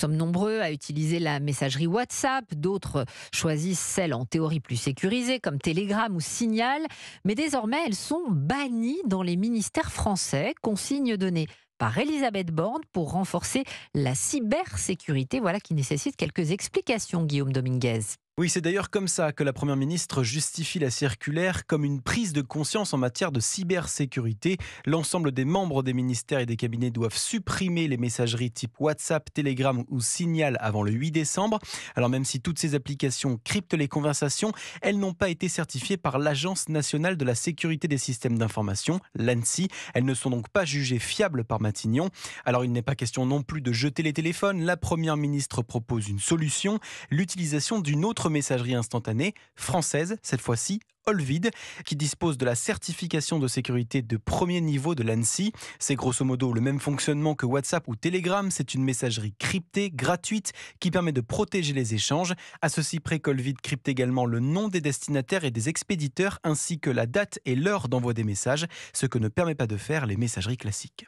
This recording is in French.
sommes nombreux à utiliser la messagerie WhatsApp, d'autres choisissent celles en théorie plus sécurisée comme Telegram ou Signal, mais désormais elles sont bannies dans les ministères français, consigne donnée par Elisabeth Borne pour renforcer la cybersécurité, voilà qui nécessite quelques explications Guillaume Dominguez. Oui, c'est d'ailleurs comme ça que la Première ministre justifie la circulaire comme une prise de conscience en matière de cybersécurité. L'ensemble des membres des ministères et des cabinets doivent supprimer les messageries type WhatsApp, Telegram ou Signal avant le 8 décembre. Alors même si toutes ces applications cryptent les conversations, elles n'ont pas été certifiées par l'Agence nationale de la sécurité des systèmes d'information, l'ANSI. Elles ne sont donc pas jugées fiables par Matignon. Alors il n'est pas question non plus de jeter les téléphones. La Première ministre propose une solution, l'utilisation d'une autre messagerie instantanée française, cette fois-ci Olvid, qui dispose de la certification de sécurité de premier niveau de l'ANSI. C'est grosso modo le même fonctionnement que WhatsApp ou Telegram. C'est une messagerie cryptée, gratuite, qui permet de protéger les échanges. À ceci près qu'Olvid crypte également le nom des destinataires et des expéditeurs, ainsi que la date et l'heure d'envoi des messages, ce que ne permet pas de faire les messageries classiques.